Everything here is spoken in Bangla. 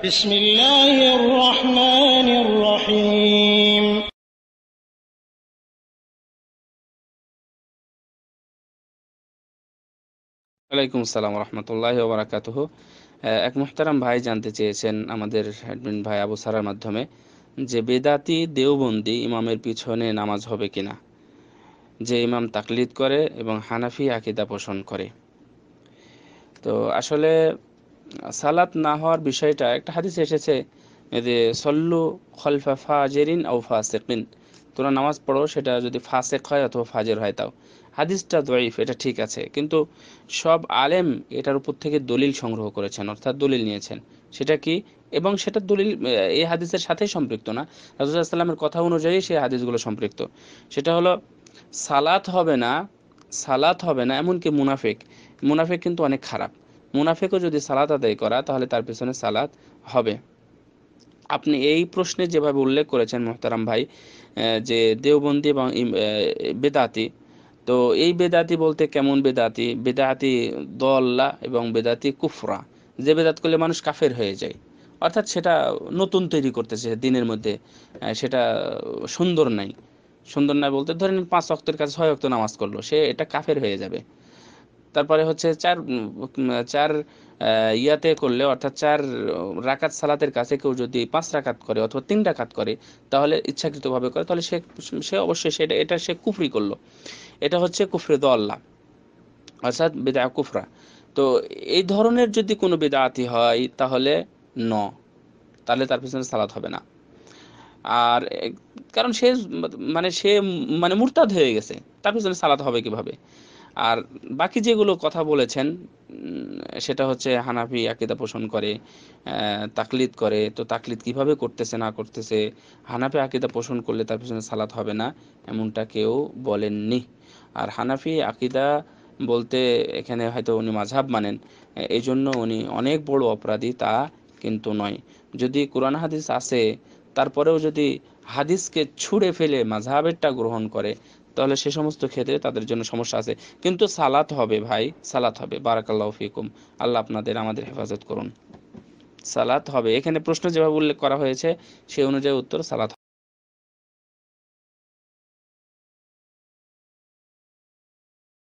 بسم الله الرحمن الرحيم ওয়ালাইকুম আসসালাম রহমতুল্লাহ এক ভাই জানতে চেয়েছেন আমাদের ভাই আবু সারার মাধ্যমে যে বেদাতি দেওবন্দি ইমামের পিছনে নামাজ হবে কিনা যে ইমাম তাকলিদ করে এবং হানাফি আকিদা পোষণ করে তো আসলে সালাত না হওয়ার বিষয়টা একটা হাদিস এসেছে যে সল্লু খলফা ফাজেরিন ও ফাসেকিন তোমরা নামাজ পড়ো সেটা যদি ফাসেক হয় অথবা ফাজের হয় তাও হাদিসটা দয়ফ এটা ঠিক আছে কিন্তু সব আলেম এটার উপর থেকে দলিল সংগ্রহ করেছেন অর্থাৎ দলিল নিয়েছেন সেটা কি এবং সেটা দলিল এই হাদিসের সাথেই সম্পৃক্ত না রাজুসাল্লামের কথা অনুযায়ী সেই হাদিসগুলো সম্পৃক্ত সেটা হলো সালাত হবে না সালাত হবে না এমনকি মুনাফিক মুনাফিক কিন্তু অনেক খারাপ মুনাফেকও যদি সালাত আদায় করা তাহলে তার পেছনে সালাত হবে আপনি এই প্রশ্নে যেভাবে উল্লেখ করেছেন মোহতারাম ভাই যে দেওবন্দি এবং বেদাতি তো এই বেদাতি বলতে কেমন বেদাতি বেদাতি দল্লা এবং বেদাতি কুফরা যে বেদাত করলে মানুষ কাফের হয়ে যায় অর্থাৎ সেটা নতুন তৈরি করতেছে দিনের মধ্যে সেটা সুন্দর নাই সুন্দর নাই বলতে ধরেন পাঁচ অক্তের কাছে ছয় অক্ত নামাজ করলো সে এটা কাফের হয়ে যাবে তারপরে হচ্ছে চার চার ইয়াতে করলে অর্থাৎ চার রাকাত সালাতের কাছে কেউ যদি পাঁচ রাকাত করে অথবা তিন রাকাত করে তাহলে ইচ্ছাকৃতভাবে করে তাহলে সে সে অবশ্যই সেটা এটা সে কুফরি করলো এটা হচ্ছে কুফরে দল্লা অর্থাৎ বেদা কুফরা তো এই ধরনের যদি কোনো বেদাতি হয় তাহলে ন তাহলে তার পিছনে সালাত হবে না আর কারণ সে মানে সে মানে মুরতাদ হয়ে গেছে তার পিছনে সালাত হবে কিভাবে আর বাকি যেগুলো কথা বলেছেন সেটা হচ্ছে হানাফি আকিদা পোষণ করে তাকলিদ করে তো তাকলিদ কিভাবে করতেছে না করতেছে হানাফি আকিদা পোষণ করলে তার পিছনে সালাত হবে না এমনটা কেউ বলেননি আর হানাফি আকিদা বলতে এখানে হয়তো উনি মাঝহাব মানেন এই জন্য উনি অনেক বড় অপরাধী তা কিন্তু নয় যদি কোরআন হাদিস আসে তারপরেও যদি হাদিসকে ছুঁড়ে ফেলে মাঝহাবেরটা গ্রহণ করে তাহলে সে সমস্ত ক্ষেত্রে তাদের জন্য সমস্যা আছে কিন্তু সালাত হবে ভাই সালাত হবে বারাকাল্লাহ ফিকুম আল্লাহ আপনাদের আমাদের হেফাজত করুন সালাত হবে এখানে প্রশ্ন যেভাবে উল্লেখ করা হয়েছে সে অনুযায়ী উত্তর সালাত